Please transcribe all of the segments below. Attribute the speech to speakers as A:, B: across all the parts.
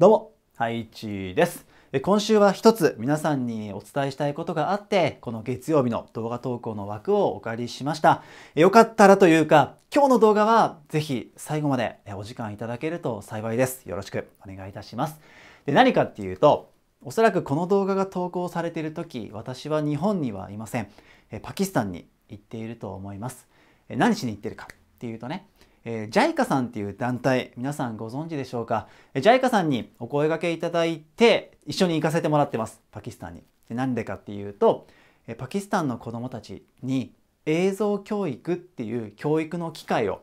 A: どうも、ハイチーです。今週は一つ皆さんにお伝えしたいことがあって、この月曜日の動画投稿の枠をお借りしました。よかったらというか、今日の動画はぜひ最後までお時間いただけると幸いです。よろしくお願いいたします。で何かっていうと、おそらくこの動画が投稿されている時、私は日本にはいません。パキスタンに行っていると思います。何しに行ってるかっていうとね、え JICA さんっていう団体、皆さんご存知でしょうか。え JICA さんにお声掛けいただいて、一緒に行かせてもらってます、パキスタンに。でなんでかっていうと、えパキスタンの子供たちに映像教育っていう教育の機会を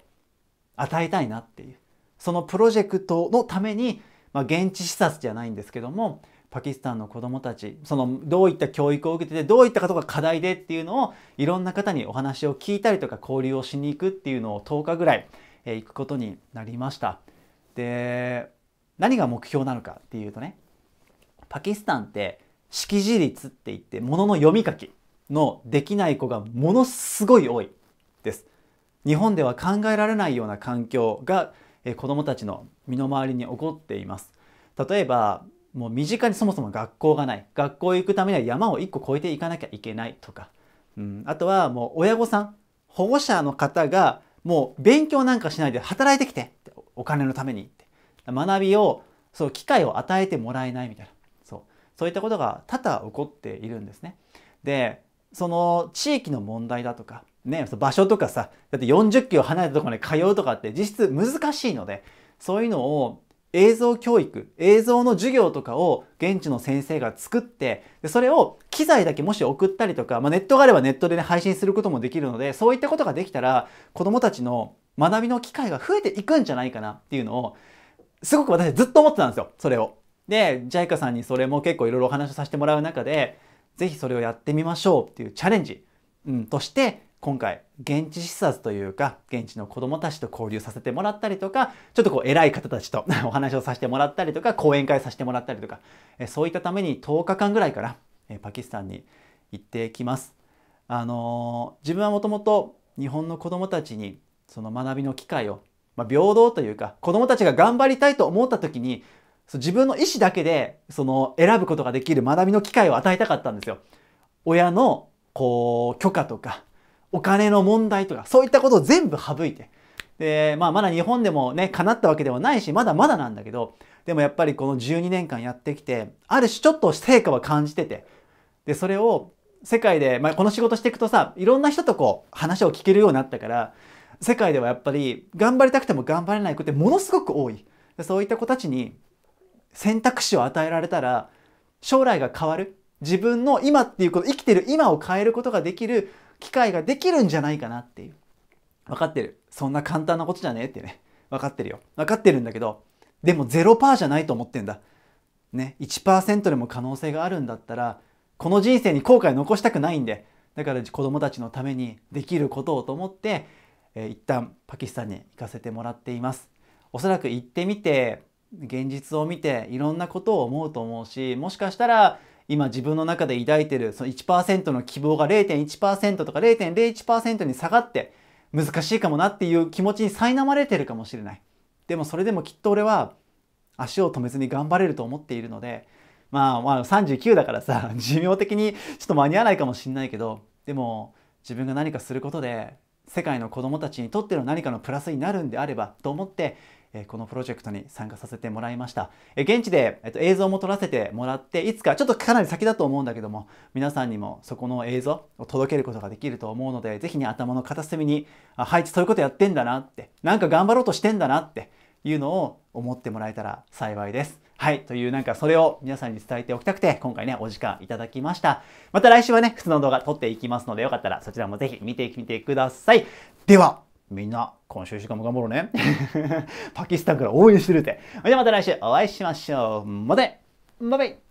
A: 与えたいなっていう、そのプロジェクトのために、まあ、現地視察じゃないんですけども、パキスタンの子どもたちそのどういった教育を受けててどういったことが課題でっていうのをいろんな方にお話を聞いたりとか交流をしに行くっていうのを10日ぐらいえ行くことになりましたで何が目標なのかっていうとねパキスタンって識字率って言ってものの読み書きのできない子がものすごい多いです日本では考えられないような環境が子どもたちの身の回りに起こっています例えばもう身近にそもそも学校がない学校へ行くためには山を1個越えていかなきゃいけないとか、うん、あとはもう親御さん保護者の方がもう勉強なんかしないで働いてきてお金のためにって学びをそう機会を与えてもらえないみたいなそうそういったことが多々起こっているんですね。でその地域の問題だとか、ね、場所とかさだって40キロ離れたところに通うとかって実質難しいのでそういうのを映像教育、映像の授業とかを現地の先生が作って、でそれを機材だけもし送ったりとか、まあ、ネットがあればネットでね、配信することもできるので、そういったことができたら、子供たちの学びの機会が増えていくんじゃないかなっていうのを、すごく私ずっと思ってたんですよ、それを。で、JICA さんにそれも結構いろいろお話をさせてもらう中で、ぜひそれをやってみましょうっていうチャレンジ、うん、として、今回現地視察というか現地の子どもたちと交流させてもらったりとかちょっとこう偉い方たちと お話をさせてもらったりとか講演会させてもらったりとかそういったために10日間ぐらいからパキスタンに行ってきます。あの自分はもともと日本の子どもたちにその学びの機会を、まあ、平等というか子どもたちが頑張りたいと思った時にそ自分の意思だけでその選ぶことができる学びの機会を与えたかったんですよ。親のこう許可とかお金の問題とか、そういったことを全部省いて。で、まあまだ日本でもね、叶ったわけではないし、まだまだなんだけど、でもやっぱりこの12年間やってきて、ある種ちょっと成果は感じてて、で、それを世界で、まあこの仕事していくとさ、いろんな人とこう話を聞けるようになったから、世界ではやっぱり頑張りたくても頑張れない子ってものすごく多い。でそういった子たちに選択肢を与えられたら、将来が変わる。自分の今っていうこと、生きてる今を変えることができる機会ができるんじゃないかなっていう。分かってる。そんな簡単なことじゃねえってね。分かってるよ。分かってるんだけど、でも0%じゃないと思ってんだ。ね、1%でも可能性があるんだったら、この人生に後悔残したくないんで、だから子供たちのためにできることをと思って、えー、一旦パキスタンに行かせてもらっています。おそらく行ってみて、現実を見ていろんなことを思うと思うし、もしかしたら今自分の中で抱いてるその1%の希望が0.1%とか0.01%に下がって難しいかもなっていう気持ちに苛まれてるかもしれない。でもそれでもきっと俺は足を止めずに頑張れると思っているので、まあまあ39だからさ、寿命的にちょっと間に合わないかもしれないけど、でも自分が何かすることで世界の子供たちにとっての何かのプラスになるんであればと思ってこのプロジェクトに参加させてもらいました。現地で映像も撮らせてもらって、いつかちょっとかなり先だと思うんだけども、皆さんにもそこの映像を届けることができると思うので、是非ね、頭の片隅に、あ、ハイチそういうことやってんだなって、なんか頑張ろうとしてんだなっていうのを思ってもらえたら幸いです。はい。というなんかそれを皆さんに伝えておきたくて、今回ね、お時間いただきました。また来週はね、普通の動画撮っていきますので、よかったらそちらもぜひ見てみてください。では、みんな、今週1週間も頑張ろうね。パキスタンから応援してるって。それではまた来週お会いしましょう。またねバイバイ